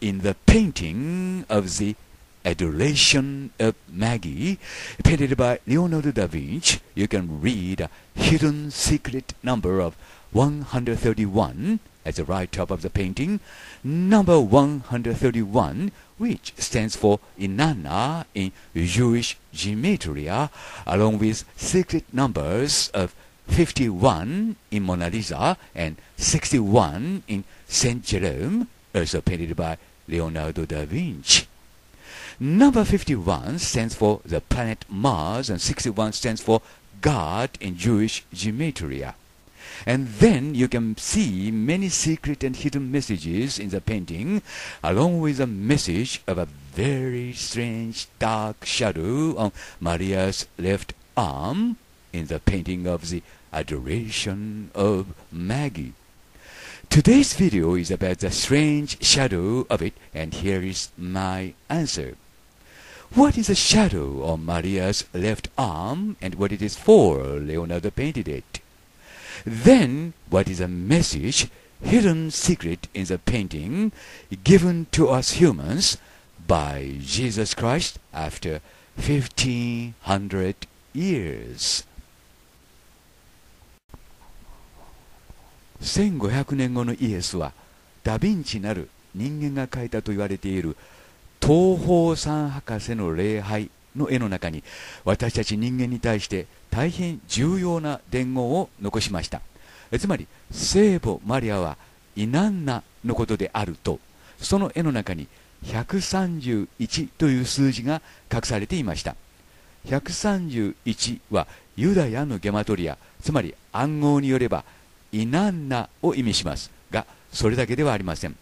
in the painting of the Adoration of Maggie, painted by Leonardo da Vinci, you can read a hidden secret number of 131 at the right top of the painting, number 131, which stands for Inanna in Jewish gematria, along with secret numbers of 51 in Mona Lisa and 61 in Saint Jerome also painted by Leonardo da Vinci. Number 51 stands for the planet Mars and 61 stands for God in Jewish gematria. And then you can see many secret and hidden messages in the painting, along with a message of a very strange dark shadow on Maria's left arm in the painting of the Adoration of Maggie. Today's video is about the strange shadow of it, and here is my answer. What is the shadow on Maria's left arm, and what it is for? Leonardo painted it. Then, what is a message, hidden secret in the painting, given to us humans by Jesus Christ after 1500 years? 1500年後のイエスはダ・ヴィンチなる人間が描いたと言われている東方三博士の礼拝の絵の中に私たち人間に対して大変重要な伝言を残しましたつまり聖母マリアはイナンナのことであるとその絵の中に131という数字が隠されていました131はユダヤのゲマトリアつまり暗号によればイナンナを意味しますがそれだけではありません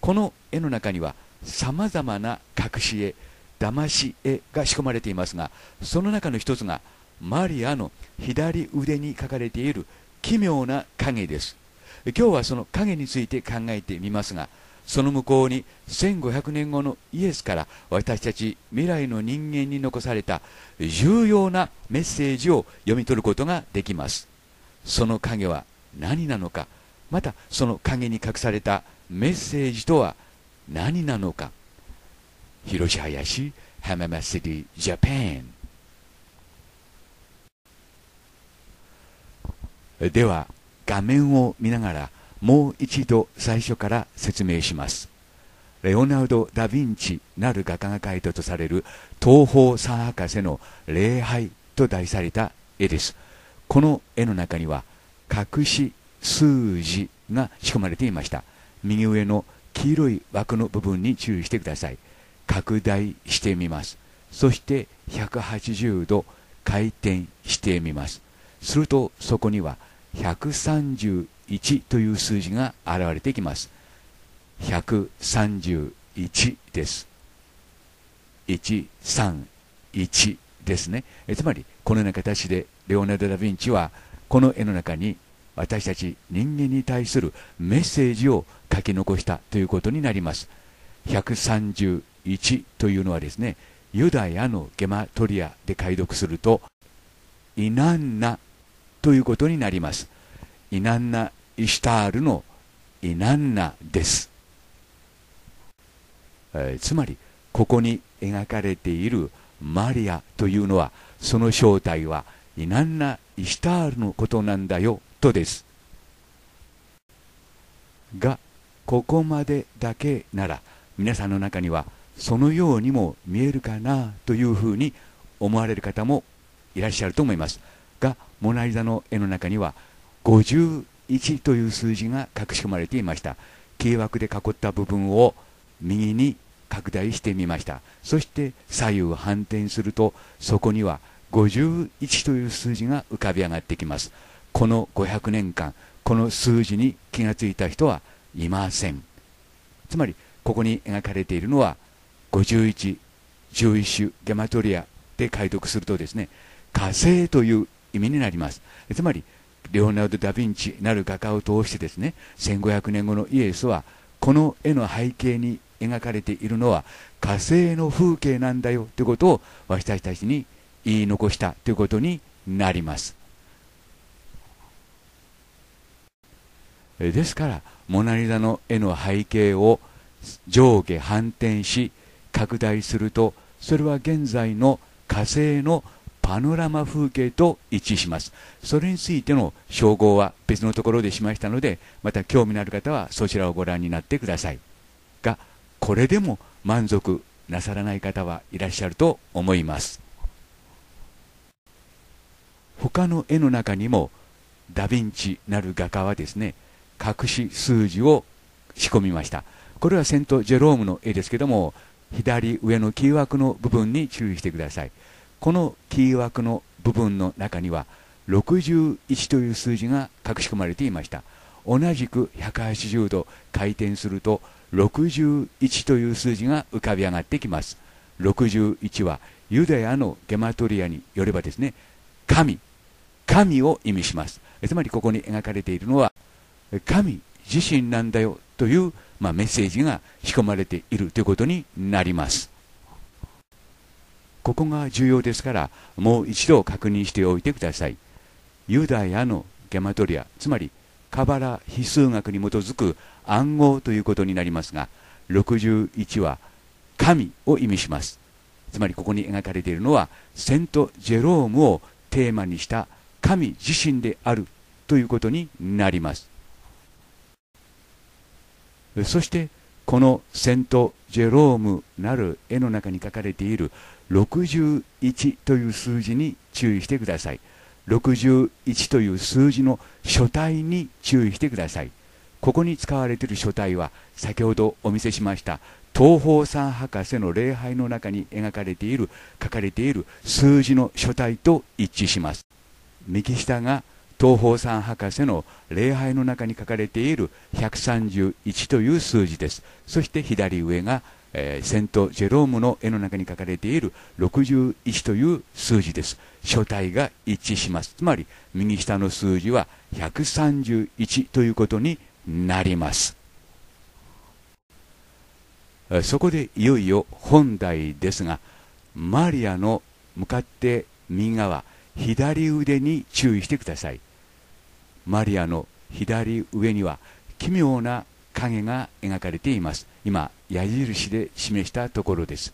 この絵の中にはさまざまな隠し絵騙し絵が仕込まれていますがその中の一つがマリアの左腕に描かれている奇妙な影です今日はその影について考えてみますがその向こうに1500年後のイエスから私たち未来の人間に残された重要なメッセージを読み取ることができますその影は何なのかまたその陰に隠されたメッセージとは何なのか広林浜松シティジャパンでは画面を見ながらもう一度最初から説明しますレオナルド・ダ・ヴィンチなる画家が描いたとされる東方三博士の礼拝と題された絵ですこの絵の中には「隠し数字が仕込まれていました右上の黄色い枠の部分に注意してください拡大してみますそして180度回転してみますするとそこには131という数字が現れてきます131です131ですねえつまりこのような形でレオナルド・ダ・ヴィンチは「この絵の中に私たち人間に対するメッセージを書き残したということになります131というのはですねユダヤのゲマトリアで解読すると「イナンナ」ということになりますイナンナ・イシュタールの「イナンナ」です、えー、つまりここに描かれているマリアというのはその正体はイナンナイシタールのことなんだよとですがここまでだけなら皆さんの中にはそのようにも見えるかなというふうに思われる方もいらっしゃると思いますがモナ・リザの絵の中には51という数字が隠し込まれていました軽枠で囲った部分を右に拡大してみましたそして左右反転するとそこには「51という数字が浮かび上がってきますこの500年間この数字に気がついた人はいませんつまりここに描かれているのは5111種ゲマトリアで解読するとですね火星という意味になりますつまりレオナルド・ダ・ヴィンチなる画家を通してですね1500年後のイエスはこの絵の背景に描かれているのは火星の風景なんだよということを私たちに言い残したということになります。ですからモナ・リザの絵の背景を上下反転し拡大するとそれは現在の火星のパノラマ風景と一致しますそれについての称号は別のところでしましたのでまた興味のある方はそちらをご覧になってくださいがこれでも満足なさらない方はいらっしゃると思います他の絵の中にもダ・ヴィンチなる画家はですね隠し数字を仕込みましたこれはセント・ジェロームの絵ですけども左上のキー枠の部分に注意してくださいこのキー枠の部分の中には61という数字が隠し込まれていました同じく180度回転すると61という数字が浮かび上がってきます61はユダヤのゲマトリアによればですね神神を意味しますつまりここに描かれているのは神自身なんだよという、まあ、メッセージが仕込まれているということになりますここが重要ですからもう一度確認しておいてくださいユダヤのゲマトリアつまりカバラ比数学に基づく暗号ということになりますが61は神を意味しますつまりここに描かれているのはセント・ジェロームをテーマにした神自身であるということになりますそしてこのセント・ジェロームなる絵の中に書かれている61という数字に注意してください61という数字の書体に注意してくださいここに使われている書体は先ほどお見せしました東方三博士の礼拝の中に描かれている書かれている数字の書体と一致します右下が東方さん博士の礼拝の中に書かれている131という数字ですそして左上が、えー、セント・ジェロームの絵の中に書かれている61という数字です書体が一致しますつまり右下の数字は131ということになりますそこでいよいよ本題ですがマリアの向かって右側左腕に注意してくださいマリアの左上には奇妙な影が描かれています今矢印で示したところです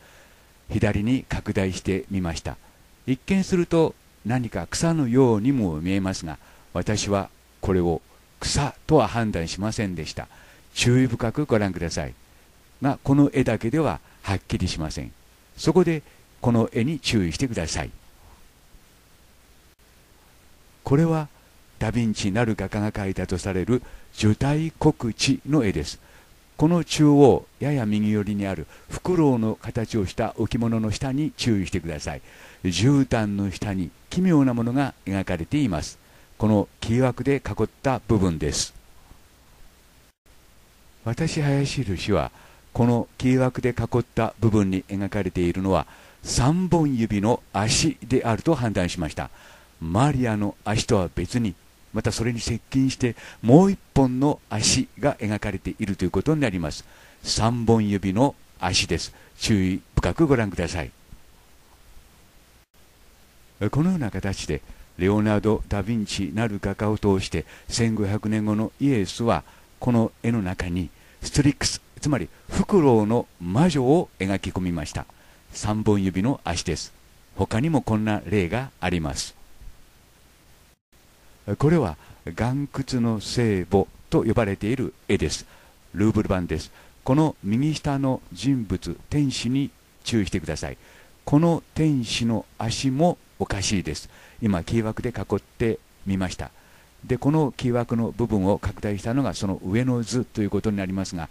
左に拡大してみました一見すると何か草のようにも見えますが私はこれを草とは判断しませんでした注意深くご覧くださいがこの絵だけでははっきりしませんそこでこの絵に注意してくださいこれはダ・ヴィンチなる画家が描いたとされる受胎告知の絵ですこの中央やや右寄りにあるフクロウの形をした置物の下に注意してください絨毯の下に奇妙なものが描かれていますこの木枠で囲った部分です私林氏はこの木枠で囲った部分に描かれているのは3本指の足であると判断しましたマリアの足とは別にまたそれに接近してもう1本の足が描かれているということになります3本指の足です注意深くご覧くださいこのような形でレオナルド・ダ・ヴィンチなる画家を通して1500年後のイエスはこの絵の中にストリックスつまりフクロウの魔女を描き込みました3本指の足です他にもこんな例がありますこれは岩窟の聖母と呼ばれている絵ですルーブル版ですこの右下の人物天使に注意してくださいこの天使の足もおかしいです今キーワーで囲ってみましたでこのキーワーの部分を拡大したのがその上の図ということになりますが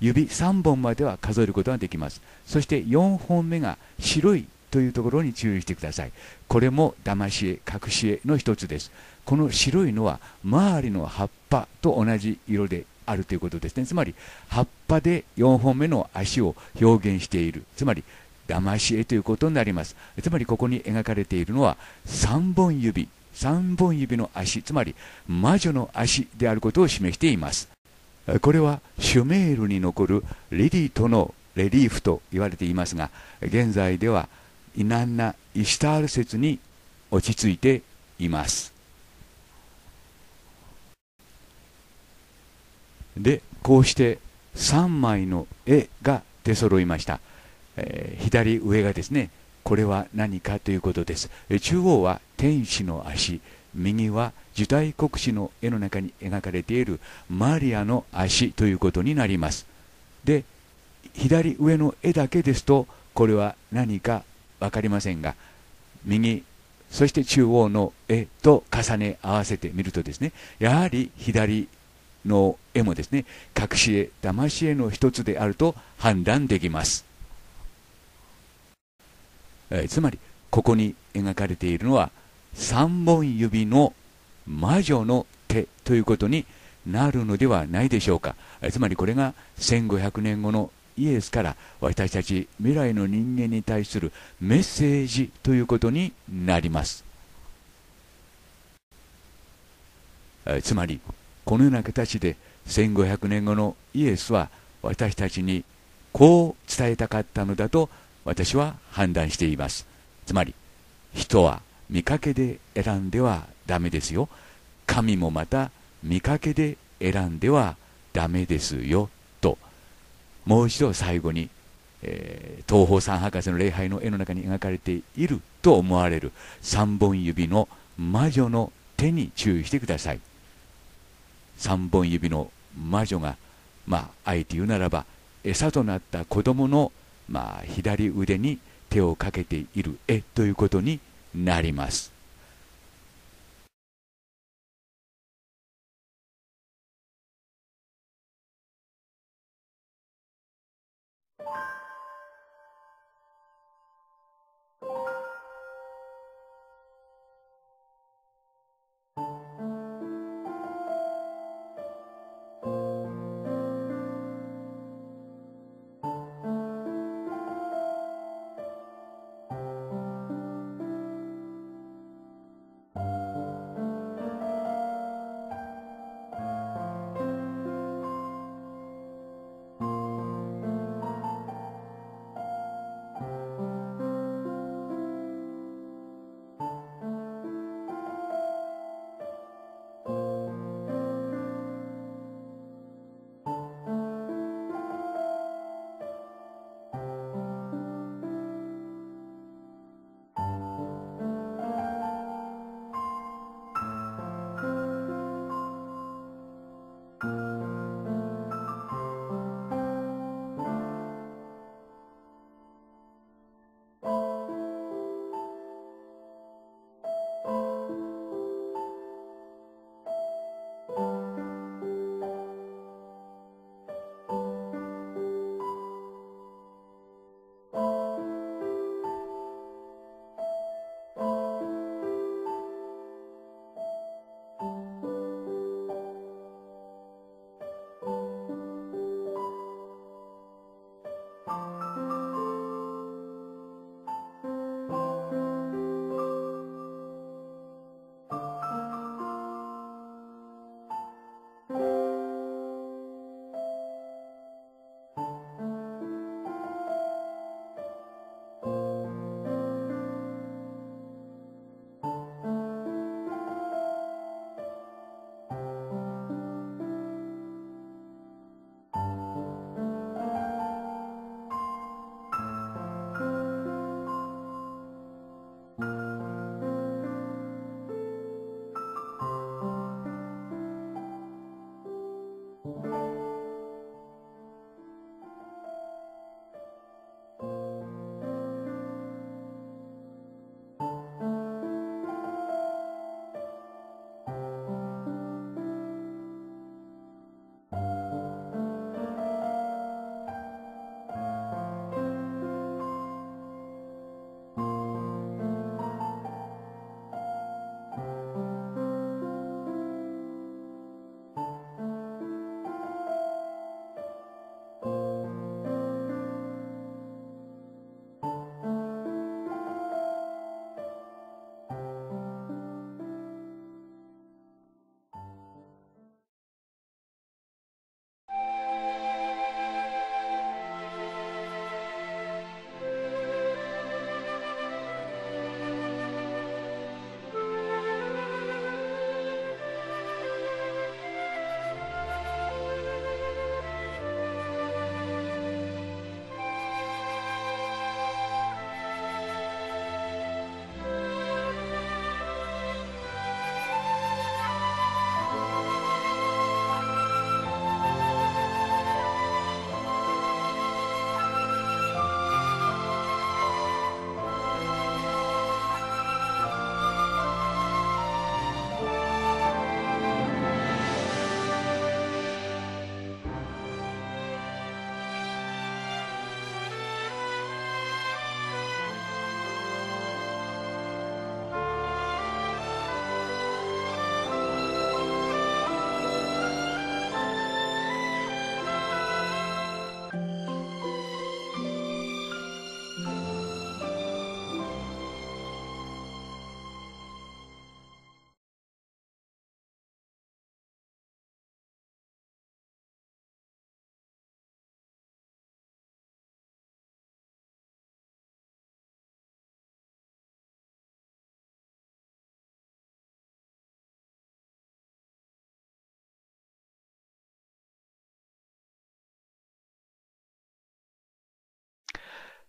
指3本までは数えることができますそして4本目が白いというところに注意してくださいこれも騙し絵隠し絵の一つですこの白いのは周りの葉っぱと同じ色であるということですねつまり葉っぱで4本目の足を表現しているつまり騙し絵ということになりますつまりここに描かれているのは3本指3本指の足つまり魔女の足であることを示していますこれはシュメールに残るレリーとのレリーフと言われていますが現在ではイナンナ・イシタール説に落ち着いていますでこうして3枚の絵が出揃いました、えー、左上がですねこれは何かということです中央は天使の足右は受胎国史の絵の中に描かれているマリアの足ということになりますで左上の絵だけですとこれは何か分かりませんが右そして中央の絵と重ね合わせてみるとですねやはり左の絵もですね隠し絵騙し絵の一つであると判断できます、えつまりここに描かれているのは3本指の魔女の手ということになるのではないでしょうかつまりこれが1500年後のイエスから私たち未来の人間に対するメッセージということになりますつまりこのような形で1500年後のイエスは私たちにこう伝えたかったのだと私は判断していますつまり人は見かけで選んではダメですよ神もまた見かけで選んではダメですよもう一度最後に、えー、東方三博士の礼拝の絵の中に描かれていると思われる3本指の魔女の手に注意してください3本指の魔女がまああえて言うならば餌となった子供のまあ左腕に手をかけている絵ということになります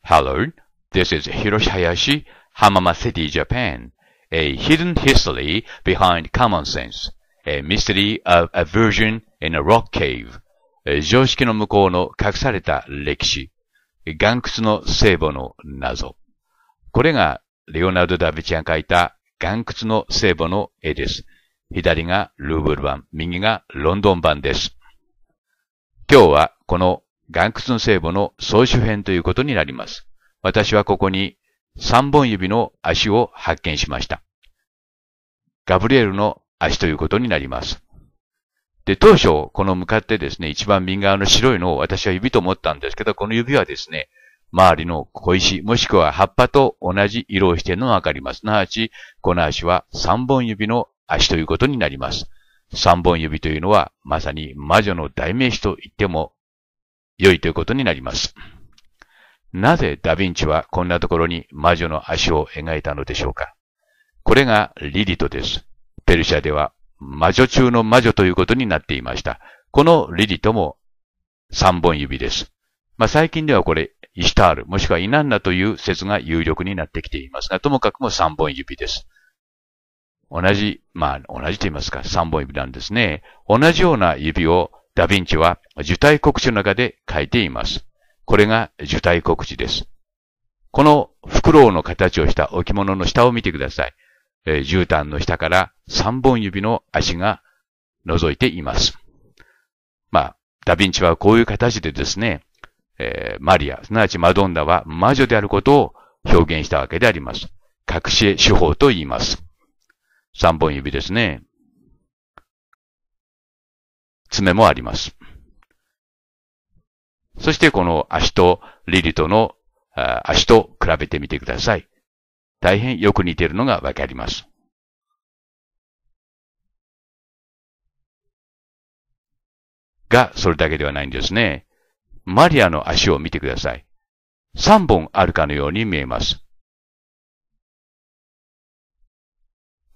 Hello, this is Hiroshi Hayashi, Hamama City, Japan. A hidden history behind common sense. A mystery of aversion in a rock cave. 常識の向こうの隠された歴史。岩窟の聖母の謎。これがレオナルド・ダヴィチが描いた岩窟の聖母の絵です。左がルーブル版、右がロンドン版です。今日はこの岩窟の聖母の総主編ということになります。私はここに3本指の足を発見しました。ガブリエルの足ということになります。で、当初、この向かってですね、一番右側の白いのを私は指と思ったんですけど、この指はですね、周りの小石、もしくは葉っぱと同じ色をしているのがわかります。すなわち、この足は3本指の足ということになります。3本指というのは、まさに魔女の代名詞と言っても良いということになります。なぜダヴィンチはこんなところに魔女の足を描いたのでしょうかこれがリリトです。ペルシャでは魔女中の魔女ということになっていました。このリリトも三本指です。まあ、最近ではこれ、イシタール、もしくはイナンナという説が有力になってきていますが、ともかくも三本指です。同じ、まあ、同じと言いますか、三本指なんですね。同じような指をダヴィンチは受胎告知の中で書いています。これが受胎告知です。このフクロウの形をした置物の下を見てください。えー、絨毯の下から3本指の足が覗いています。まあ、ダヴィンチはこういう形でですね、えー、マリア、すなわちマドンナは魔女であることを表現したわけであります。隠し手法と言います。3本指ですね。爪もあります。そしてこの足とリリとの足と比べてみてください。大変よく似ているのがわかります。が、それだけではないんですね。マリアの足を見てください。3本あるかのように見えます。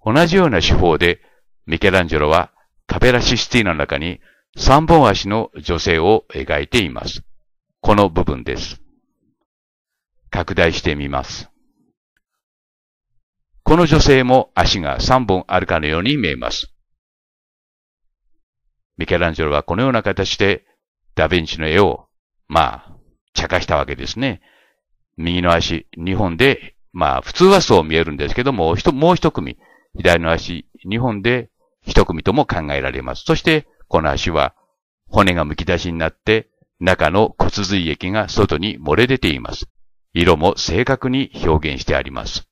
同じような手法で、ミケランジェロはカペラシスティーナの中に三本足の女性を描いています。この部分です。拡大してみます。この女性も足が三本あるかのように見えます。ミケランジェロはこのような形でダヴィンチの絵を、まあ、茶化したわけですね。右の足2本で、まあ、普通はそう見えるんですけども、もう一組、左の足2本で一組とも考えられます。そして、この足は骨がむき出しになって、中の骨髄液が外に漏れ出ています。色も正確に表現してあります。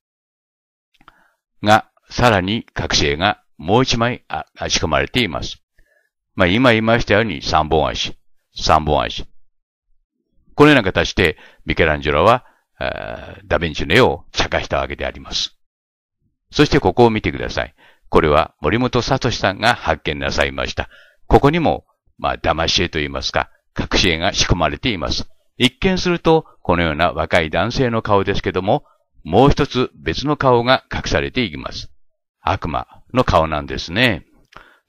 が、さらに覚醒がもう一枚あ仕込まれています。まあ、今言いましたように三本足、三本足。このような形でミケランジェロはダヴィンチの絵を茶化したわけであります。そしてここを見てください。これは森本聡さんが発見なさいました。ここにも、まあ、騙し絵といいますか、隠し絵が仕込まれています。一見すると、このような若い男性の顔ですけども、もう一つ別の顔が隠されていきます。悪魔の顔なんですね。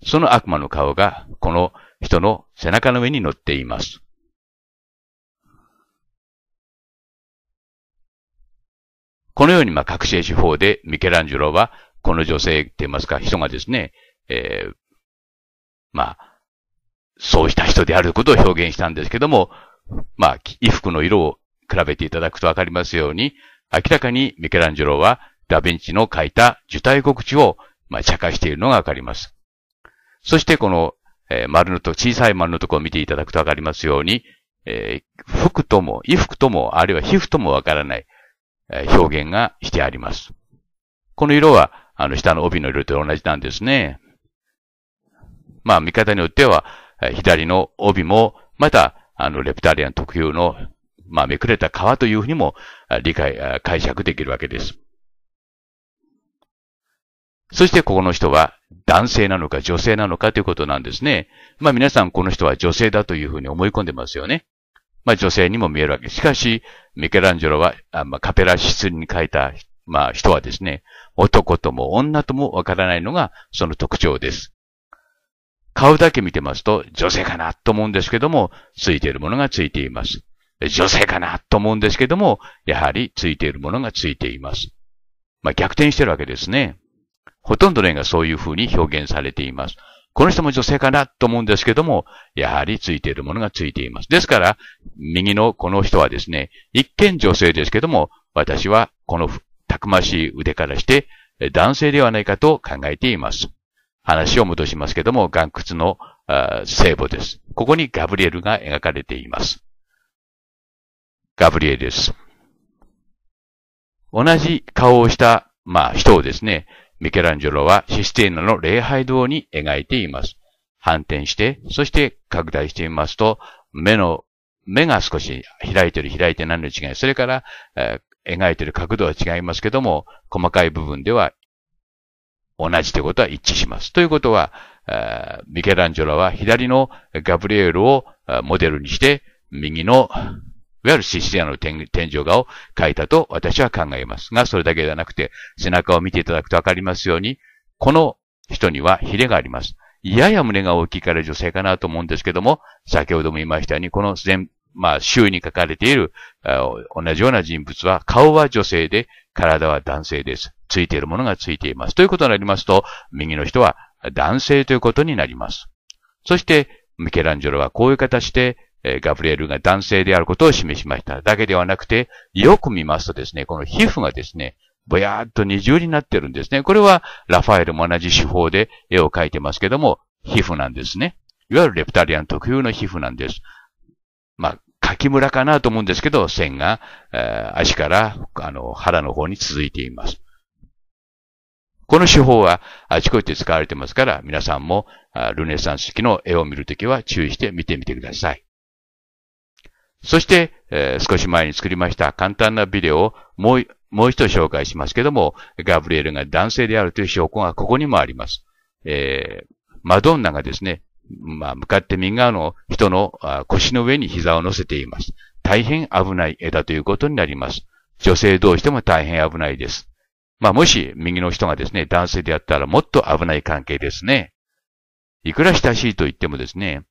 その悪魔の顔が、この人の背中の上に乗っています。このようにまあ隠し絵手法でミケランジェロはこの女性って言いますか、人がですね、えー、まあ、そうした人であることを表現したんですけども、まあ、衣服の色を比べていただくとわかりますように、明らかにミケランジェロはダヴィンチの書いた受胎告知を、まあ、茶化しているのがわかります。そしてこの、えー、丸のと、小さい丸のところを見ていただくとわかりますように、えー、服とも、衣服とも、あるいは皮膚ともわからない、えー、表現がしてあります。この色は、あの、下の帯の色と同じなんですね。まあ、見方によっては、左の帯も、また、あの、レプタリアン特有の、まあ、めくれた皮というふうにも理解、解釈できるわけです。そしてここの人は男性なのか女性なのかということなんですね。まあ皆さんこの人は女性だというふうに思い込んでますよね。まあ女性にも見えるわけ。しかし、ミケランジェロは、あまあ、カペラ・シスに書いた、まあ人はですね、男とも女ともわからないのがその特徴です。顔だけ見てますと女性かなと思うんですけども、ついているものがついています。女性かなと思うんですけども、やはりついているものがついています。まあ、逆転してるわけですね。ほとんどの絵がそういう風に表現されています。この人も女性かなと思うんですけども、やはりついているものがついています。ですから、右のこの人はですね、一見女性ですけども、私はこのたくましい腕からして、男性ではないかと考えています。話を戻しますけども、岩窟の聖母です。ここにガブリエルが描かれています。ガブリエルです。同じ顔をした、まあ、人をですね、ミケランジェロはシステーナの礼拝堂に描いています。反転して、そして拡大してみますと、目の、目が少し開いてる開いてないの違い、それから、描いている角度は違いますけども、細かい部分では同じということは一致します。ということは、ミケランジョラは左のガブリエルをモデルにして、右の、いわゆるシシリアの天井画を描いたと私は考えますが、それだけではなくて、背中を見ていただくとわかりますように、この人にはヒレがあります。やや胸が大きいから女性かなと思うんですけども、先ほども言いましたように、この全まあ、周囲に書かれている、同じような人物は、顔は女性で、体は男性です。ついているものがついています。ということになりますと、右の人は男性ということになります。そして、ミケランジェロはこういう形で、ガブリエルが男性であることを示しました。だけではなくて、よく見ますとですね、この皮膚がですね、ぼやーっと二重になってるんですね。これは、ラファエルも同じ手法で絵を描いてますけども、皮膚なんですね。いわゆるレプタリアン特有の皮膚なんです。まあ、滝村かなと思うんですけど、線が、えー、足から、あの、腹の方に続いています。この手法はあちこちで使われてますから、皆さんもルネサンス式の絵を見るときは注意して見てみてください。そして、えー、少し前に作りました簡単なビデオをもう、もう一度紹介しますけども、ガブリエルが男性であるという証拠がここにもあります。えー、マドンナがですね、まあ、向かって右側の人の腰の上に膝を乗せています。大変危ない枝ということになります。女性同士でも大変危ないです。まあ、もし右の人がですね、男性であったらもっと危ない関係ですね。いくら親しいと言ってもですね、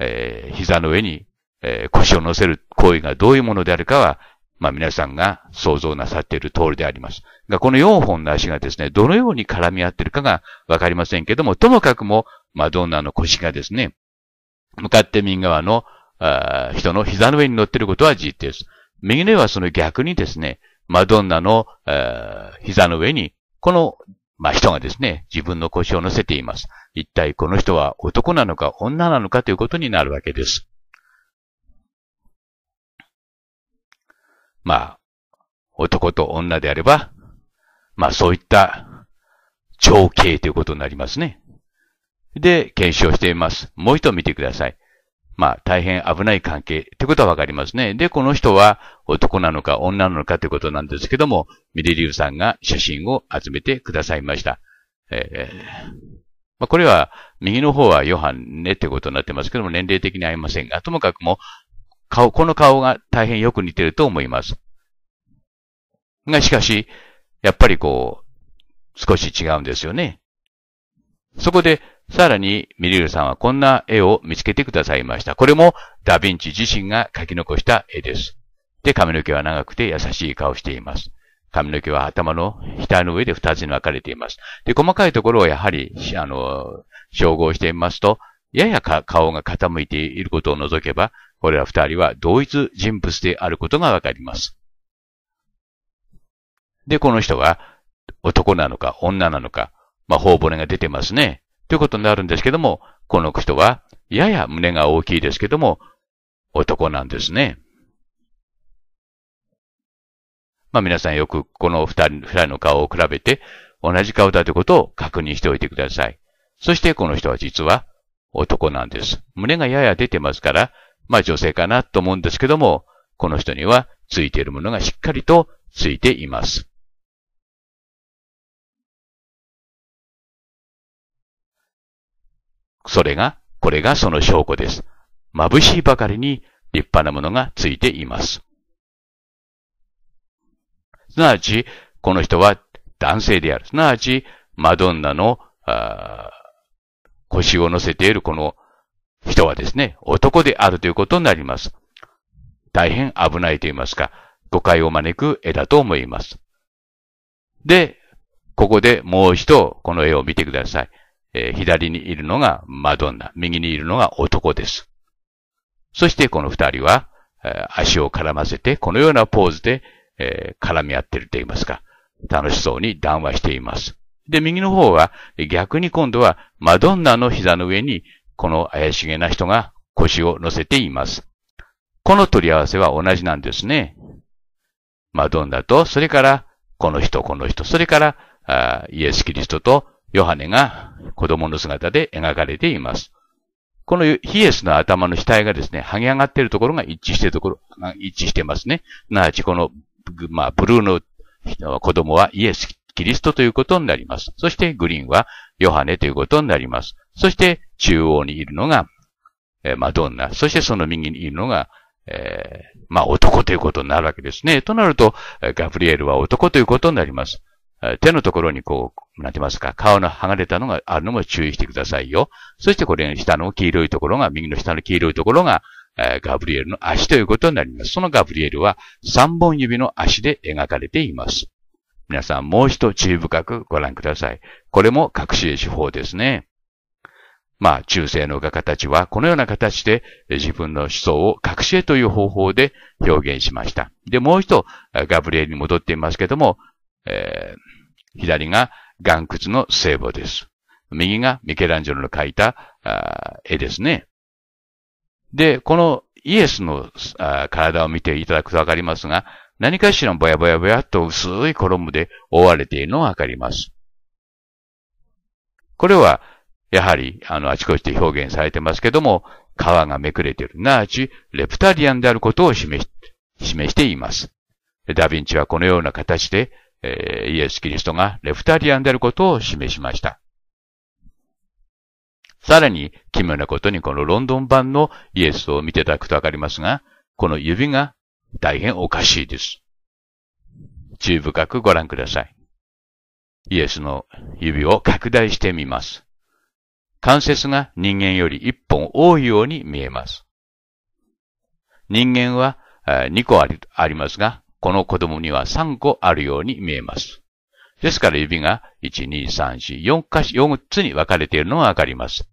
えー、膝の上に、えー、腰を乗せる行為がどういうものであるかは、まあ皆さんが想像なさっている通りであります。が、この4本の足がですね、どのように絡み合っているかがわかりませんけども、ともかくもマドンナの腰がですね、向かって右側の人の膝の上に乗っていることは事実です。右の上はその逆にですね、マドンナの膝の上に、この、まあ、人がですね、自分の腰を乗せています。一体この人は男なのか女なのかということになるわけです。まあ、男と女であれば、まあそういった情景ということになりますね。で、検証しています。もう一度見てください。まあ、大変危ない関係ってことはわかりますね。で、この人は男なのか女なのかってことなんですけども、ミデリュウさんが写真を集めてくださいました。えー、まあ、これは、右の方はヨハンネってことになってますけども、年齢的に合いませんが、ともかくも、顔、この顔が大変よく似てると思います。が、しかし、やっぱりこう、少し違うんですよね。そこで、さらに、ミリルさんはこんな絵を見つけてくださいました。これもダヴィンチ自身が描き残した絵です。で、髪の毛は長くて優しい顔をしています。髪の毛は頭の額の上で二つに分かれています。で、細かいところをやはり、あの、照合してみますと、やや顔が傾いていることを除けば、これら二人は同一人物であることがわかります。で、この人が男なのか女なのか、まあ、頬骨が出てますね。ということになるんですけども、この人は、やや胸が大きいですけども、男なんですね。まあ皆さんよくこの二人、二人の顔を比べて、同じ顔だということを確認しておいてください。そしてこの人は実は男なんです。胸がやや出てますから、まあ女性かなと思うんですけども、この人にはついているものがしっかりとついています。それが、これがその証拠です。眩しいばかりに立派なものがついています。すなわち、この人は男性である。すなわち、マドンナの腰を乗せているこの人はですね、男であるということになります。大変危ないと言いますか、誤解を招く絵だと思います。で、ここでもう一度この絵を見てください。えー、左にいるのがマドンナ、右にいるのが男です。そしてこの二人は、えー、足を絡ませて、このようなポーズで、えー、絡み合っていると言いますか、楽しそうに談話しています。で、右の方は、逆に今度は、マドンナの膝の上に、この怪しげな人が腰を乗せています。この取り合わせは同じなんですね。マドンナと、それから、この人、この人、それから、イエス・キリストと、ヨハネが子供の姿で描かれています。このヒエスの頭の額がですね、剥げ上がっているところが一致しているところ、一致してますね。なあちこの、まあ、ブルーの子供はイエス・キリストということになります。そしてグリーンはヨハネということになります。そして中央にいるのが、えー、マドンナ。そしてその右にいるのが、えー、まあ男ということになるわけですね。となると、ガブリエルは男ということになります。手のところにこう、なんて言いますか、顔の剥がれたのがあるのも注意してくださいよ。そしてこれ下の黄色いところが、右の下の黄色いところが、えガブリエルの足ということになります。そのガブリエルは3本指の足で描かれています。皆さんもう一度注意深くご覧ください。これも隠し絵手法ですね。まあ、中世の画家たちはこのような形で自分の思想を隠し絵という方法で表現しました。で、もう一度ガブリエルに戻っていますけども、えー、左が岩窟の聖母です。右がミケランジェロの描いた絵ですね。で、このイエスの体を見ていただくとわかりますが、何かしらぼやぼやぼやっと薄い衣で覆われているのがわかります。これは、やはり、あの、あちこちで表現されてますけども、皮がめくれている、なあち、レプタリアンであることを示し、示しています。ダヴィンチはこのような形で、えー、イエス・キリストがレフタリアンであることを示しました。さらに、奇妙なことにこのロンドン版のイエスを見ていただくとわかりますが、この指が大変おかしいです。注意深くご覧ください。イエスの指を拡大してみます。関節が人間より一本多いように見えます。人間は2個ありますが、この子供には3個あるように見えます。ですから指が1、2、3、4、4所、4つに分かれているのがわかります。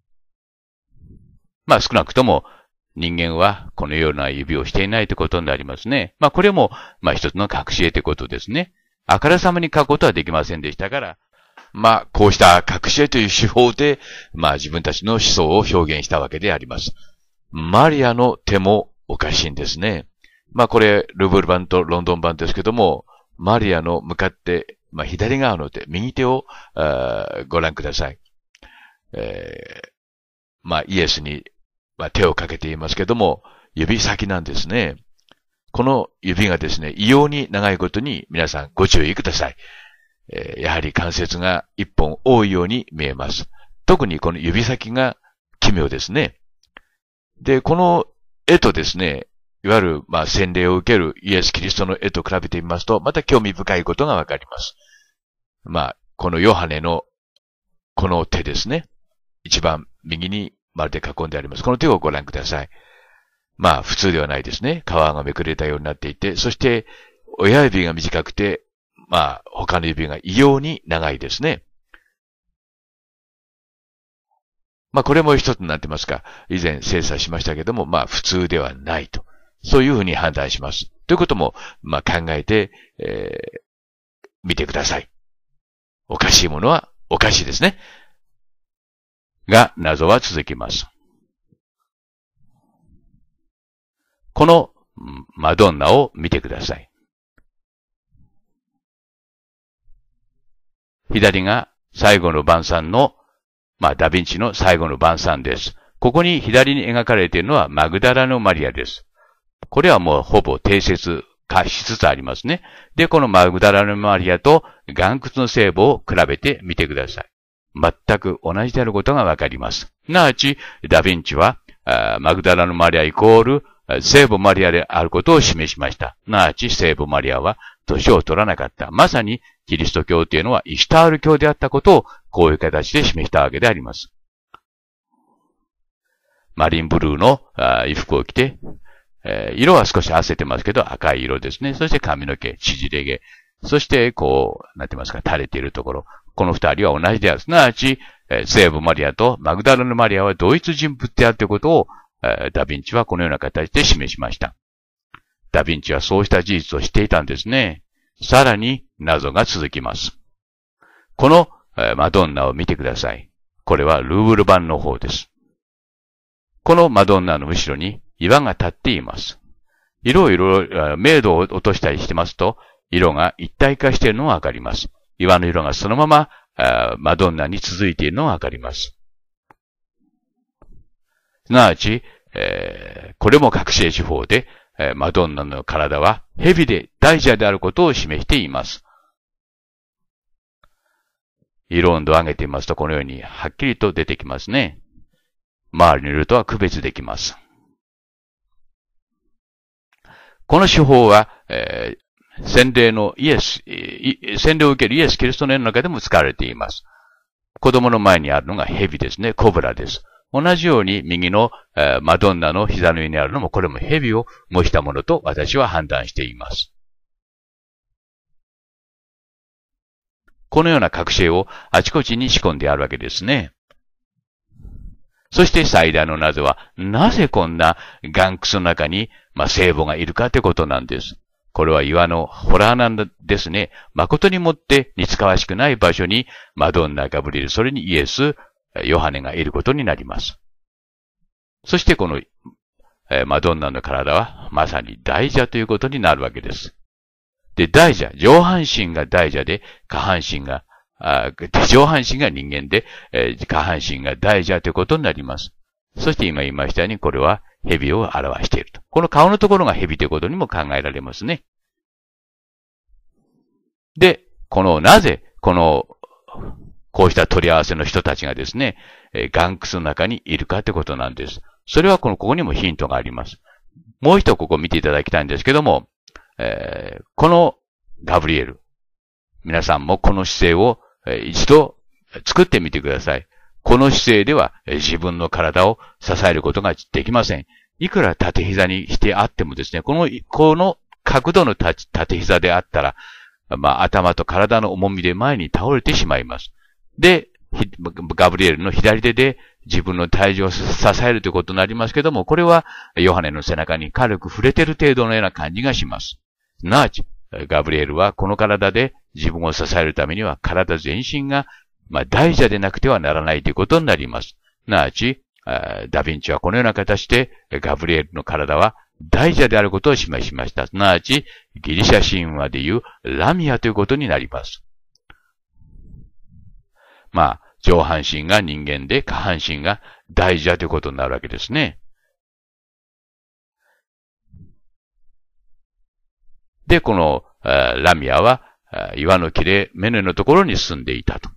まあ少なくとも人間はこのような指をしていないということになりますね。まあこれも、まあ一つの隠し絵ということですね。あからさまに書くことはできませんでしたから、まあこうした隠し絵という手法で、まあ自分たちの思想を表現したわけであります。マリアの手もおかしいんですね。まあこれ、ルブル版とロンドン版ですけども、マリアの向かって、まあ左側の手、右手をご覧ください。えー、まあイエスに、まあ、手をかけていますけども、指先なんですね。この指がですね、異様に長いことに皆さんご注意ください。えー、やはり関節が一本多いように見えます。特にこの指先が奇妙ですね。で、この絵とですね、いわゆる、まあ、洗礼を受けるイエス・キリストの絵と比べてみますと、また興味深いことがわかります。まあ、このヨハネの、この手ですね。一番右に丸で囲んであります。この手をご覧ください。まあ、普通ではないですね。皮がめくれたようになっていて、そして、親指が短くて、まあ、他の指が異様に長いですね。まあ、これも一つになってますか。以前精査しましたけども、まあ、普通ではないと。そういうふうに判断します。ということも、まあ、考えて、えー、見てください。おかしいものはおかしいですね。が、謎は続きます。このマドンナを見てください。左が最後の晩餐の、まあ、ダヴィンチの最後の晩餐です。ここに左に描かれているのはマグダラのマリアです。これはもうほぼ定説化しつつありますね。で、このマグダラのマリアと岩窟の聖母を比べてみてください。全く同じであることがわかります。なわち、ダヴィンチは、マグダラのマリアイコール、聖母マリアであることを示しました。なわち、聖母マリアは、年を取らなかった。まさに、キリスト教というのは、イシュタール教であったことを、こういう形で示したわけであります。マリンブルーの衣服を着て、えー、色は少し合わせてますけど、赤い色ですね。そして髪の毛、縮れ毛。そして、こう、なんて言いますか、垂れているところ。この二人は同じである。すなわち、えー、聖マリアとマグダルのマリアは同一人物であるということを、えー、ダヴィンチはこのような形で示しました。ダヴィンチはそうした事実を知っていたんですね。さらに、謎が続きます。この、えー、マドンナを見てください。これはルーブル版の方です。このマドンナの後ろに岩が立っています。色を色、明度を落としたりしてますと、色が一体化しているのがわかります。岩の色がそのまま、マドンナに続いているのがわかります。すなわち、えー、これも覚醒手法で、えー、マドンナの体は蛇で大蛇であることを示しています。色温度を上げてみますとこのようにはっきりと出てきますね。周りの色とは区別できます。この手法は、えー、洗礼のイエス、洗礼を受けるイエス・キリストの絵の中でも使われています。子供の前にあるのが蛇ですね、コブラです。同じように右の、えー、マドンナの膝の上にあるのも、これも蛇を模したものと私は判断しています。このような覚醒をあちこちに仕込んであるわけですね。そして最大の謎は、なぜこんな岩窟の中に、まあ、聖母がいるかってことなんです。これは岩のホラーなんですね。誠にもって似つかわしくない場所に、マドンナ、ガブリル、それにイエス、ヨハネがいることになります。そしてこの、えマドンナの体は、まさに大蛇ということになるわけです。で、大蛇、上半身が大蛇で、下半身が上半身が人間で、下半身が大蛇ということになります。そして今言いましたように、これは蛇を表していると。この顔のところが蛇ということにも考えられますね。で、この、なぜ、この、こうした取り合わせの人たちがですね、えー、岩窟の中にいるかということなんです。それはこの、ここにもヒントがあります。もう一度ここ見ていただきたいんですけども、えー、このガブリエル、皆さんもこの姿勢を一度作ってみてください。この姿勢では自分の体を支えることができません。いくら縦膝にしてあってもですね、この、この角度の立縦膝であったら、まあ、頭と体の重みで前に倒れてしまいます。で、ガブリエルの左手で自分の体重を支えるということになりますけども、これはヨハネの背中に軽く触れてる程度のような感じがします。なあち、ガブリエルはこの体で自分を支えるためには体全身が、まあ、大蛇でなくてはならないということになります。なあち、ダヴィンチはこのような形で、ガブリエルの体は大蛇であることを示しました。すなわち、ギリシャ神話でいうラミアということになります。まあ、上半身が人間で、下半身が大蛇ということになるわけですね。で、このラミアは岩の切れ目のところに住んでいたと。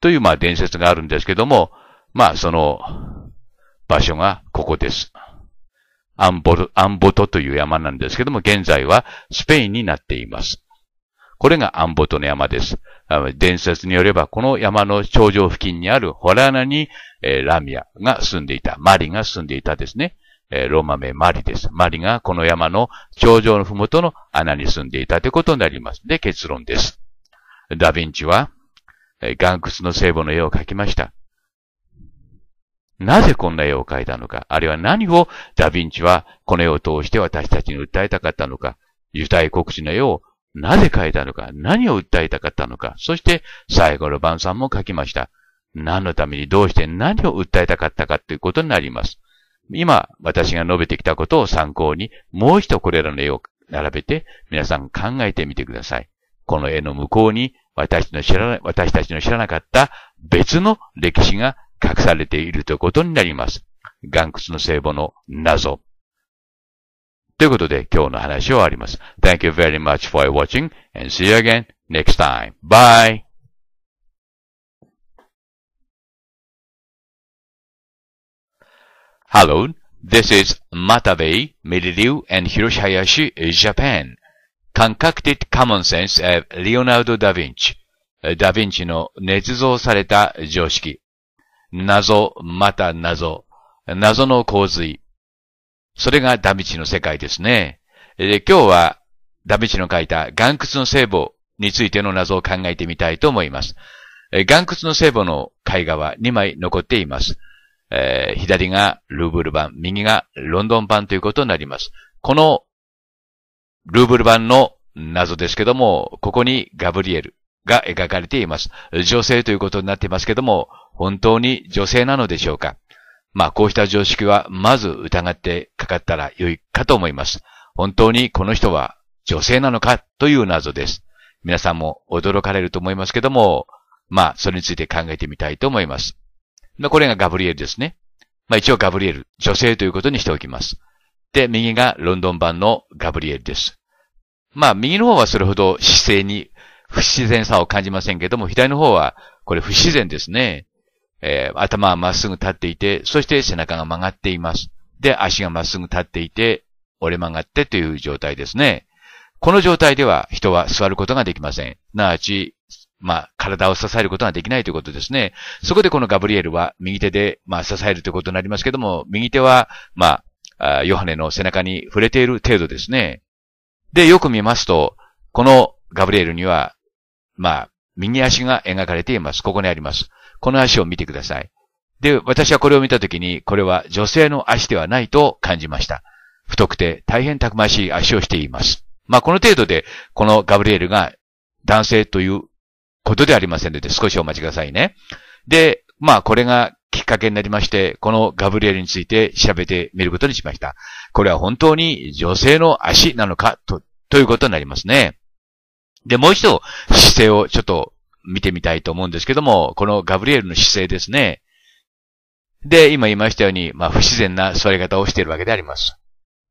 という、まあ、伝説があるんですけども、まあ、その場所がここです。アンボル、アンボトという山なんですけども、現在はスペインになっています。これがアンボトの山です。伝説によれば、この山の頂上付近にあるホラーナに、えー、ラミアが住んでいた、マリが住んでいたですね。えローマ名マリです。マリがこの山の頂上のふもとの穴に住んでいたということになります。で、結論です。ダヴィンチは、え岩窟の聖母の絵を描きました。なぜこんな絵を描いたのか、あるいは何をダヴィンチはこの絵を通して私たちに訴えたかったのか、ユダヤ国史の絵をなぜ描いたのか、何を訴えたかったのか、そして最後の晩餐も描きました。何のためにどうして何を訴えたかったかということになります。今、私が述べてきたことを参考に、もう一度これらの絵を並べて、皆さん考えてみてください。この絵の向こうに、私の知らな、私たちの知らなかった別の歴史が隠されているということになります。岩窟の聖母の謎。ということで、今日の話は終わります。Thank you very much for watching and see you again next time. Bye! Hello, this is Matabe, Miriryu, and Hiroshi Hayashi, Japan. Concocted Common Sense of Leonardo da Vinci. ダヴィンチの捏造された常識。謎、また謎。謎の洪水。それがダヴィンチの世界ですね。で今日はダヴィンチの書いた岩窟の聖母についての謎を考えてみたいと思います。岩窟の聖母の絵画は2枚残っています。えー、左がルーブル版、右がロンドン版ということになります。このルーブル版の謎ですけども、ここにガブリエルが描かれています。女性ということになっていますけども、本当に女性なのでしょうかまあ、こうした常識はまず疑ってかかったら良いかと思います。本当にこの人は女性なのかという謎です。皆さんも驚かれると思いますけども、まあ、それについて考えてみたいと思います。まあ、これがガブリエルですね。まあ、一応ガブリエル、女性ということにしておきます。で、右がロンドン版のガブリエルです。まあ、右の方はそれほど姿勢に不自然さを感じませんけども、左の方はこれ不自然ですね。えー、頭はまっすぐ立っていて、そして背中が曲がっています。で、足がまっすぐ立っていて、折れ曲がってという状態ですね。この状態では人は座ることができません。なあち、まあ、体を支えることができないということですね。そこでこのガブリエルは右手で、まあ、支えるということになりますけども、右手は、まあ、ヨハネの背中に触れている程度ですね。で、よく見ますと、このガブリエルには、まあ、右足が描かれています。ここにあります。この足を見てください。で、私はこれを見たときに、これは女性の足ではないと感じました。太くて大変たくましい足をしています。まあ、この程度で、このガブリエルが男性ということではありませんので、少しお待ちくださいね。で、まあ、これがきっかけになりまして、このガブリエルについて調べてみることにしました。これは本当に女性の足なのか、と、ということになりますね。で、もう一度姿勢をちょっと見てみたいと思うんですけども、このガブリエルの姿勢ですね。で、今言いましたように、まあ、不自然な座り方をしているわけであります。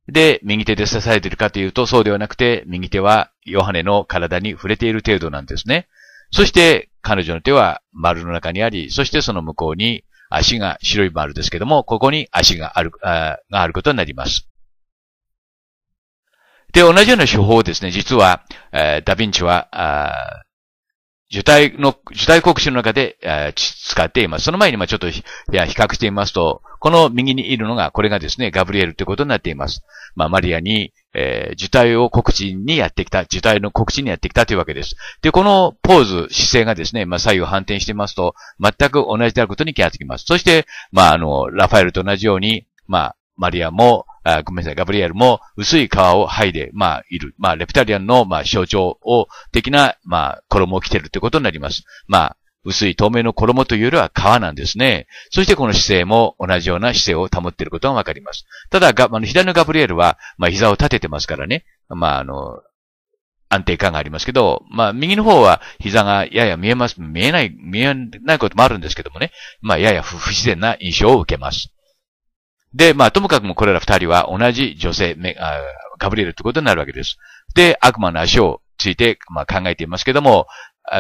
で、右手で支えているかというと、そうではなくて、右手はヨハネの体に触れている程度なんですね。そして彼女の手は丸の中にあり、そしてその向こうに足が白い丸ですけども、ここに足がある、あがあることになります。で、同じような手法をですね、実は、えー、ダヴィンチは、受胎の、受胎告知の中で、えー、使っています。その前に、まあちょっと、いや、比較してみますと、この右にいるのが、これがですね、ガブリエルということになっています。まあマリアに、えー、受胎を告知にやってきた、受胎の告知にやってきたというわけです。で、このポーズ、姿勢がですね、まあ左右反転してますと、全く同じであることに気がつきます。そして、まああの、ラファエルと同じように、まあ、マリアも、あごめんなさい、ガブリエルも薄い皮を剥いで、まあ、いる。まあ、レプタリアンの、まあ、象徴を、的な、まあ、衣を着てるってことになります。まあ、薄い透明の衣というよりは皮なんですね。そしてこの姿勢も同じような姿勢を保っていることがわかります。ただ、あの、左のガブリエルは、まあ、膝を立ててますからね。まあ、あの、安定感がありますけど、まあ、右の方は膝がやや見えます、見えない、見えないこともあるんですけどもね。まあ、やや不自然な印象を受けます。で、まあ、ともかくもこれら二人は同じ女性、ガブリエルということになるわけです。で、悪魔の足をついて、まあ、考えていますけども、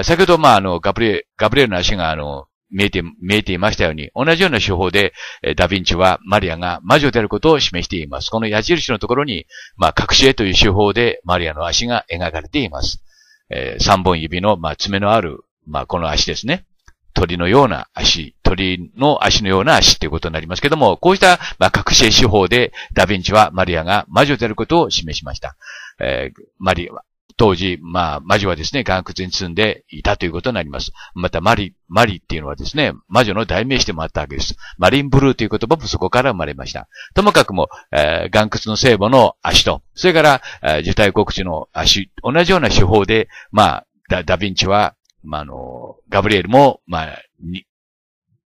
先ほど、まあ、あの、ガブリエル、ガブリエルの足が、あの、見えて、見えていましたように、同じような手法で、ダヴィンチはマリアが魔女であることを示しています。この矢印のところに、まあ、隠し絵という手法でマリアの足が描かれています。えー、本指の、まあ、爪のある、まあ、この足ですね。鳥のような足、鳥の足のような足ということになりますけども、こうした、まあ、隠し絵手法で、ダヴィンチはマリアが魔女であることを示しました。えー、マリアは、当時、まあ、魔女はですね、岩窟に住んでいたということになります。また、マリ、マリっていうのはですね、魔女の代名詞でもあったわけです。マリンブルーという言葉もそこから生まれました。ともかくも、えー、岩窟の聖母の足と、それから、えー、受胎告知の足、同じような手法で、まあ、ダ、ダヴィンチは、まあ、あのガブリエルも、まあ、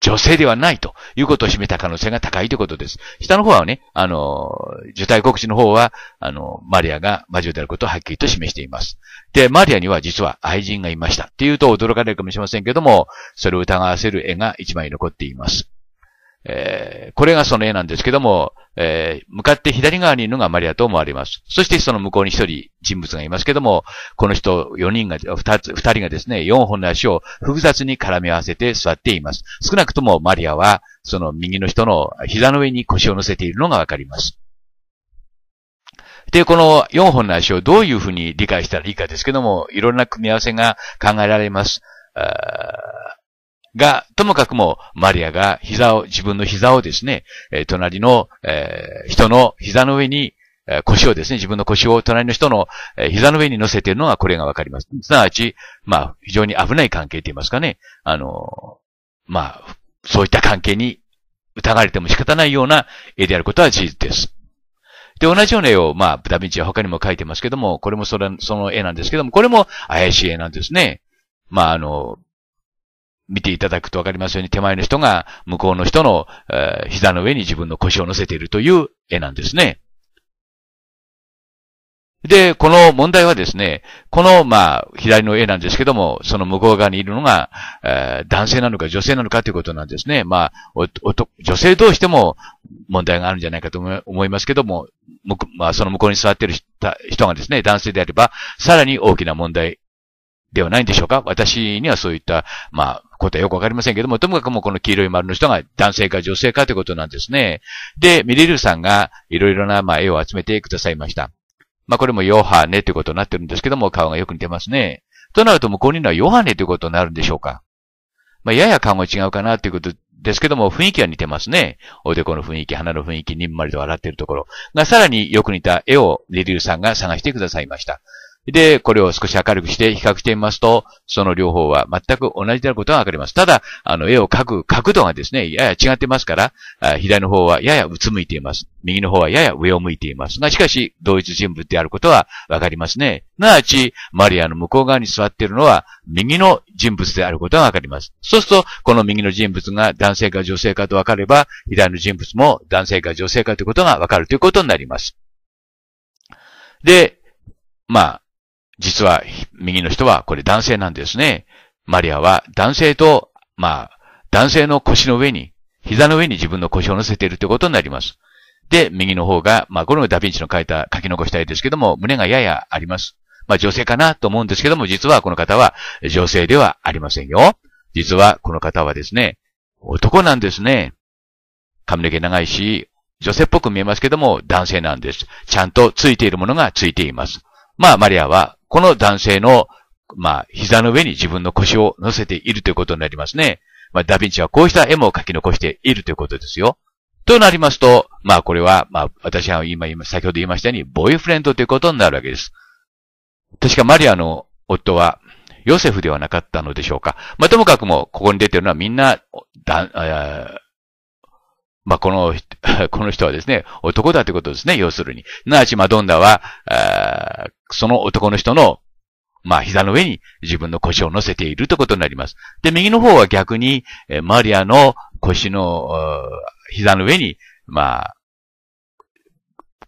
女性ではないということを示した可能性が高いということです。下の方はね、あの、受胎告知の方は、あの、マリアが魔女であることをはっきりと示しています。で、マリアには実は愛人がいました。っていうと驚かれるかもしれませんけども、それを疑わせる絵が一枚残っています。えー、これがその絵なんですけども、えー、向かって左側にいるのがマリアと思われます。そしてその向こうに一人人物がいますけども、この人4人が、2つ、2人がですね、4本の足を複雑に絡み合わせて座っています。少なくともマリアは、その右の人の膝の上に腰を乗せているのがわかります。で、この4本の足をどういうふうに理解したらいいかですけども、いろんな組み合わせが考えられます。が、ともかくも、マリアが膝を、自分の膝をですね、え隣の、え人の膝の上に、え腰をですね、自分の腰を隣の人の、え膝の上に乗せているのがこれがわかります。すなわち、まあ、非常に危ない関係と言いますかね、あの、まあ、そういった関係に疑われても仕方ないような絵であることは事実です。で、同じような絵を、まあ、ダビンチは他にも描いてますけども、これもそれその絵なんですけども、これも怪しい絵なんですね。まあ、あの、見ていただくとわかりますように手前の人が向こうの人の、えー、膝の上に自分の腰を乗せているという絵なんですね。で、この問題はですね、この、まあ、左の絵なんですけども、その向こう側にいるのが、えー、男性なのか女性なのかということなんですね。まあ、女性どうしても問題があるんじゃないかと思いますけども、まあ、その向こうに座っている人がですね、男性であれば、さらに大きな問題ではないんでしょうか私にはそういった、まあ、ことはよくわかりませんけども、ともかくもこの黄色い丸の人が男性か女性かということなんですね。で、ミリルさんがいろいろな、まあ、絵を集めてくださいました。まあ、これもヨハネということになってるんですけども、顔がよく似てますね。となると、向こうにいのはヨハネということになるんでしょうかまあ、やや顔が違うかなということですけども、雰囲気は似てますね。おでこの雰囲気、鼻の雰囲気、にんまりと笑っているところが、さらによく似た絵をミリルさんが探してくださいました。で、これを少し明るくして比較してみますと、その両方は全く同じであることがわかります。ただ、あの、絵を描く角度がですね、やや違ってますから、左の方はややうつむいています。右の方はやや上を向いていますが、しかし、同一人物であることはわかりますね。すなわち、マリアの向こう側に座っているのは、右の人物であることがわかります。そうすると、この右の人物が男性か女性かとわかれば、左の人物も男性か女性かということがわかるということになります。で、まあ、実は右の人はこれ男性なんですね。マリアは男性と、まあ、男性の腰の上に、膝の上に自分の腰を乗せているということになります。で、右の方が、まあ、これもダヴィンチの書いた、書き残したいですけども、胸がややあります。まあ、女性かなと思うんですけども、実はこの方は女性ではありませんよ。実はこの方はですね、男なんですね。髪の毛長いし、女性っぽく見えますけども、男性なんです。ちゃんとついているものがついています。まあ、マリアはこの男性の、まあ、膝の上に自分の腰を乗せているということになりますね。まあ、ダヴィンチはこうした絵も書き残しているということですよ。となりますと、まあこれは、まあ私は今、今、先ほど言いましたように、ボーイフレンドということになるわけです。確かマリアの夫は、ヨセフではなかったのでしょうか。まあともかくも、ここに出てるのはみんな、だあまあこの、この人はですね、男だということですね、要するに。なあちマドンナは、あその男の人の、まあ、膝の上に自分の腰を乗せているということになります。で、右の方は逆に、えマリアの腰の、膝の上に、まあ、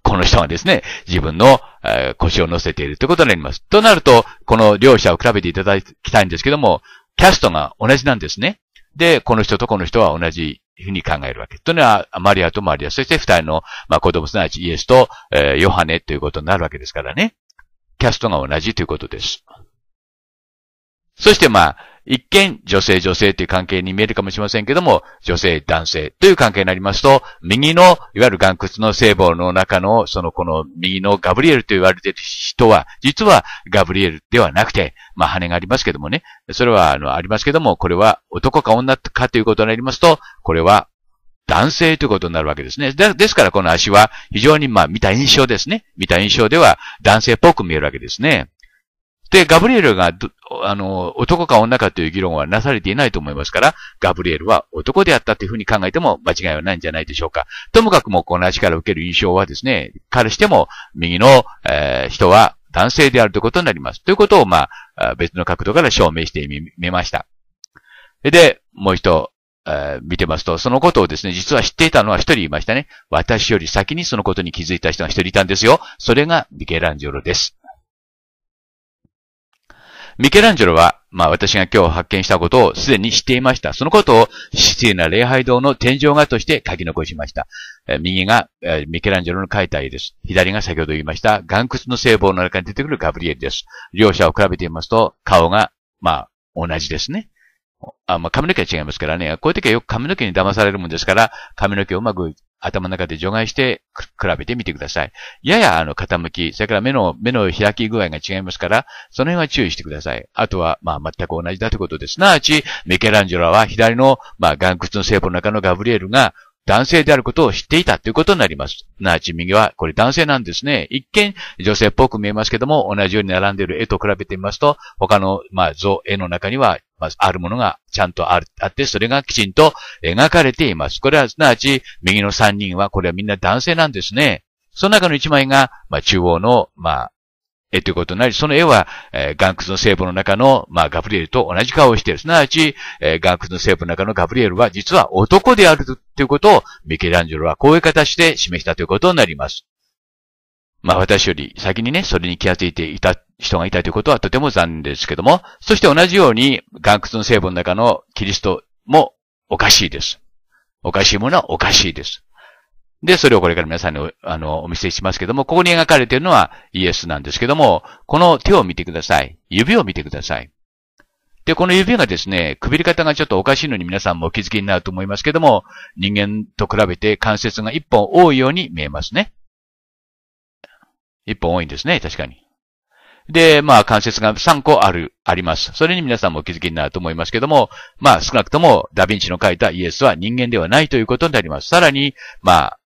この人がですね、自分の、え腰を乗せているということになります。となると、この両者を比べていただきたいんですけども、キャストが同じなんですね。で、この人とこの人は同じふうに考えるわけ。というのは、マリアとマリア、そして二人の、まあ、子供すなわちイエスと、えー、ヨハネということになるわけですからね。キャストが同じということです。そしてまあ、一見女性女性という関係に見えるかもしれませんけども、女性男性という関係になりますと、右の、いわゆる岩窟の聖母の中の、そのこの右のガブリエルと言われている人は、実はガブリエルではなくて、まあ羽がありますけどもね、それはあの、ありますけども、これは男か女かということになりますと、これは男性ということになるわけですね。ですからこの足は非常にまあ見た印象ですね。見た印象では男性っぽく見えるわけですね。で、ガブリエルが、あの、男か女かという議論はなされていないと思いますから、ガブリエルは男であったというふうに考えても間違いはないんじゃないでしょうか。ともかくもこの足から受ける印象はですね、彼しても右の、えー、人は男性であるということになります。ということを、まあ、別の角度から証明してみ、ました。で、もう一え見てますと、そのことをですね、実は知っていたのは一人いましたね。私より先にそのことに気づいた人が一人いたんですよ。それがミケランジョロです。ミケランジョロは、まあ私が今日発見したことをすでに知っていました。そのことをシティな礼拝堂の天井画として書き残しました。え右が、えミケランジェロの描いた絵です。左が先ほど言いました、岩窟の聖望の中に出てくるガブリエルです。両者を比べてみますと、顔が、まあ、同じですね。あ、まあ、髪の毛は違いますからね。こういう時はよく髪の毛に騙されるもんですから、髪の毛をうまく頭の中で除外して比べてみてください。ややあの傾き、それから目の、目の開き具合が違いますから、その辺は注意してください。あとは、まあ、全く同じだということです。すなわち、ミケランジェロは左の、まあ、岩窟の聖母の中のガブリエルが男性であることを知っていたということになります。なわち右は、これ男性なんですね。一見、女性っぽく見えますけども、同じように並んでいる絵と比べてみますと、他の、まあ、像、絵の中には、まあ、あるものがちゃんとある、あって、それがきちんと描かれています。これは、すなわち、右の三人は、これはみんな男性なんですね。その中の一枚が、まあ、中央の、まあ、えということになり、その絵は、えー、岩窟の聖母の中の、まあ、ガブリエルと同じ顔をしている。すなわち、えー、岩窟の聖母の中のガブリエルは実は男であるということを、ミケランジェロはこういう形で示したということになります。まあ、私より先にね、それに気がついていた人がいたということはとても残念ですけども、そして同じように、岩窟の聖母の中のキリストもおかしいです。おかしいものはおかしいです。で、それをこれから皆さんにあの、お見せしますけども、ここに描かれているのはイエスなんですけども、この手を見てください。指を見てください。で、この指がですね、くびり方がちょっとおかしいのに皆さんもお気づきになると思いますけども、人間と比べて関節が一本多いように見えますね。一本多いんですね、確かに。で、まあ関節が3個ある、あります。それに皆さんもお気づきになると思いますけども、まあ少なくともダヴィンチの書いたイエスは人間ではないということになります。さらに、まあ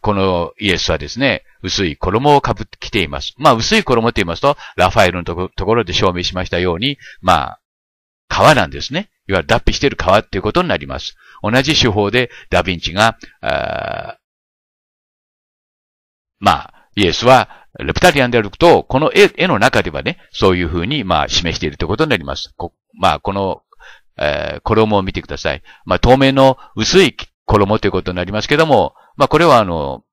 このイエスはですね、薄い衣をかぶってきています。まあ、薄い衣って言いますと、ラファエルのとこところで証明しましたように、まあ、皮なんですね。いわゆる脱皮している皮っていうことになります。同じ手法でダヴィンチが、あまあ、イエスはレプタリアンであると、この絵の中ではね、そういうふうに、まあ、示しているということになります。まあ、この、えー、衣を見てください。まあ、透明の薄い衣ということになりますけども、まあ、これはあの、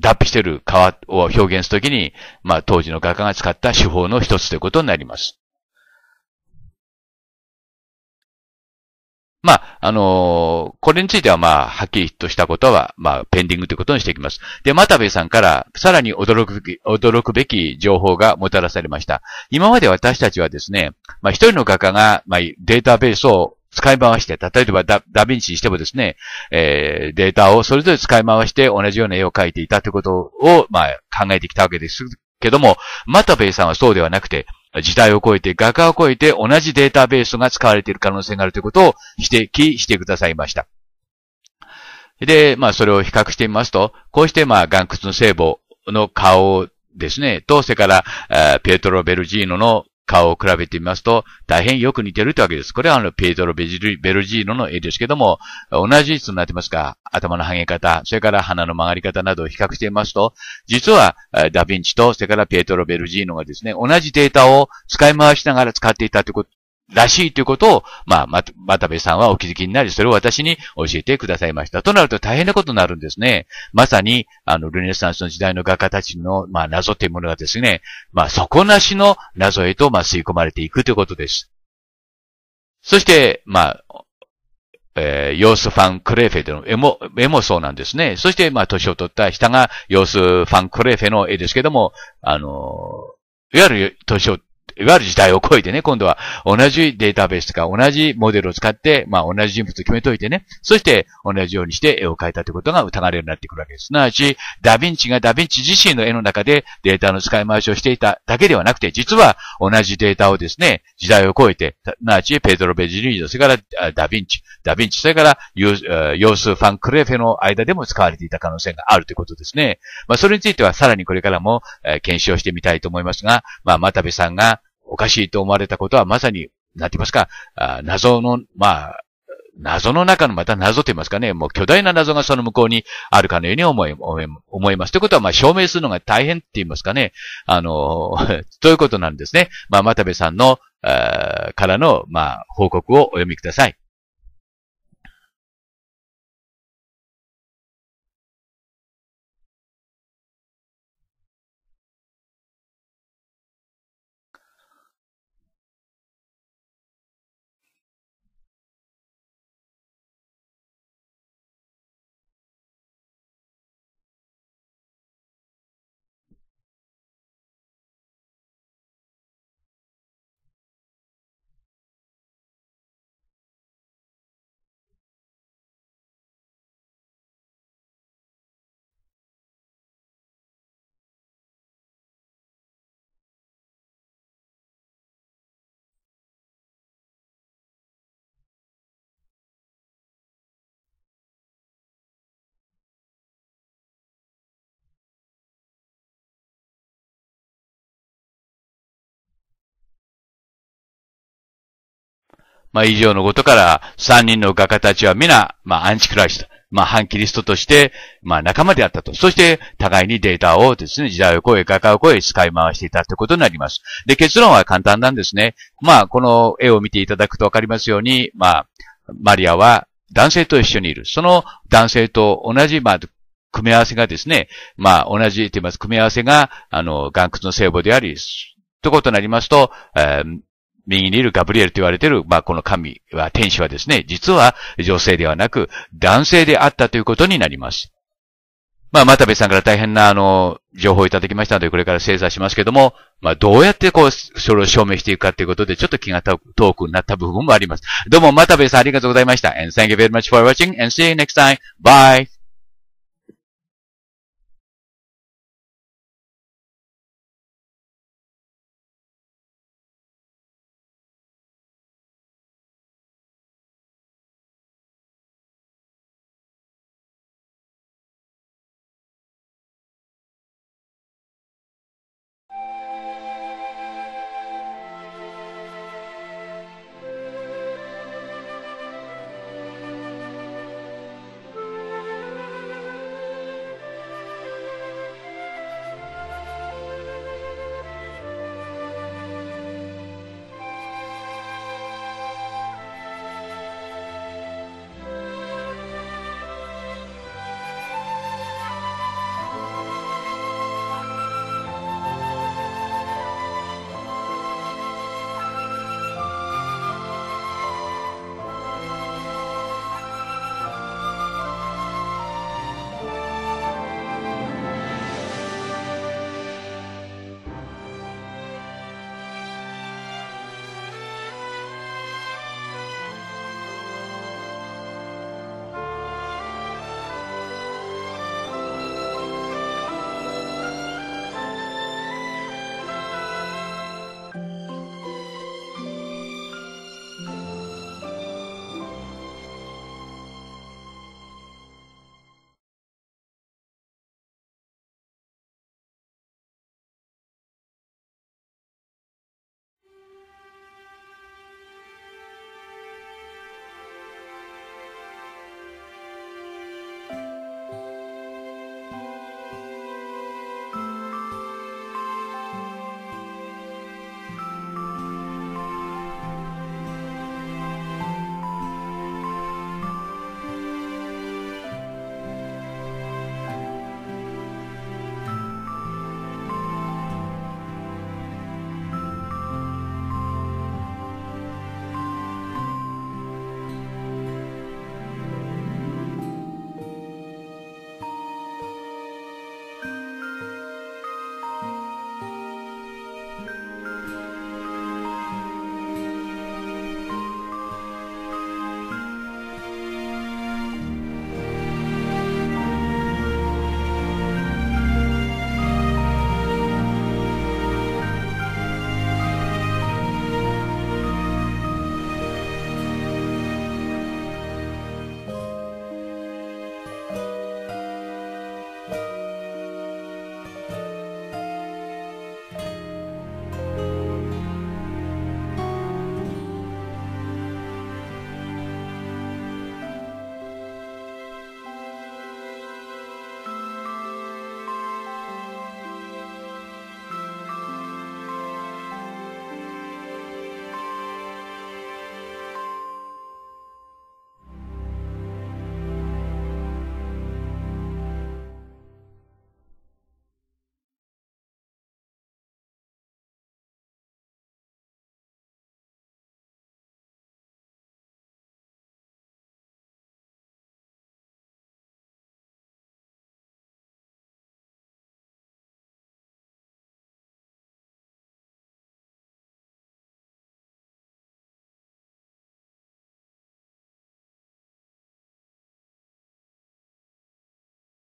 脱皮してる皮を表現するときに、まあ、当時の画家が使った手法の一つということになります。まあ、あのー、これについてはまあ、はっきりとしたことは、まあ、ペンディングということにしていきます。で、又部さんから、さらに驚くべき、驚くべき情報がもたらされました。今まで私たちはですね、まあ、一人の画家が、まあ、データベースを使い回して、例えばダダヴィンチにしてもですね、えー、データをそれぞれ使い回して同じような絵を描いていたということを、まあ、考えてきたわけですけども、マタベイさんはそうではなくて、時代を超えて、画家を超えて同じデータベースが使われている可能性があるということを指摘してくださいました。で、まあ、それを比較してみますと、こうして、まあ、岩窟の聖母の顔をですね、と、それから、ピエトロ・ベルジーノの顔を比べてみますと、大変よく似てるってわけです。これはあの、ペイトロ・ベジルベルジーノの絵ですけども、同じ質になってますか頭の剥げ方、それから鼻の曲がり方などを比較してみますと、実は、ダヴィンチと、それからペイトロ・ベルジーノがですね、同じデータを使い回しながら使っていたということらしいということを、まあ、ま、又部さんはお気づきになり、それを私に教えてくださいました。となると大変なことになるんですね。まさに、あの、ルネサンスの時代の画家たちの、まあ、謎というものがですね、まあ、底なしの謎へと、まあ、吸い込まれていくということです。そして、まあ、えー、ヨース・ファン・クレーフェでの絵も、絵もそうなんですね。そして、まあ、年を取った下が、ヨース・ファン・クレーフェの絵ですけども、あのいわゆる年をいわゆる時代を超えてね、今度は同じデータベースとか同じモデルを使って、まあ同じ人物を決めといてね、そして同じようにして絵を描いたということが疑われるようになってくるわけです。すなわち、ダヴィンチがダヴィンチ自身の絵の中でデータの使い回しをしていただけではなくて、実は同じデータをですね、時代を超えて、すなわちペドロ・ベジリード、それからダヴィンチ、ダヴィンチ、それからヨース・ファン・クレフェの間でも使われていた可能性があるということですね。まあそれについてはさらにこれからも、え検証してみたいと思いますが、まあ、タ部さんがおかしいと思われたことはまさに、なんて言いますか、あ謎の、まあ、謎の中のまた謎と言いますかね、もう巨大な謎がその向こうにあるかのように思い、思います。ということは、まあ、証明するのが大変って言いますかね、あの、と いうことなんですね。まあ、たべさんの、からの、まあ、報告をお読みください。まあ、以上のことから、三人の画家たちは皆、まあ、アンチクライスト、まあ、反キリストとして、まあ、仲間であったと。そして、互いにデータをですね、時代を超え、画家を超え、使い回していたということになります。で、結論は簡単なんですね。まあ、この絵を見ていただくとわかりますように、まあ、マリアは男性と一緒にいる。その男性と同じ、まあ、組み合わせがですね、まあ、同じと言います。組み合わせが、あの、岩窟の聖母であり、ということになりますと、えー、右にいるガブリエルと言われている、まあ、この神は、天使はですね、実は女性ではなく男性であったということになります。まあ、たべさんから大変な、あの、情報をいただきましたので、これから精査しますけども、まあ、どうやってこう、それを証明していくかということで、ちょっと気が遠くなった部分もあります。どうも、又べさんありがとうございました。And thank you very much for watching and see you next time. Bye!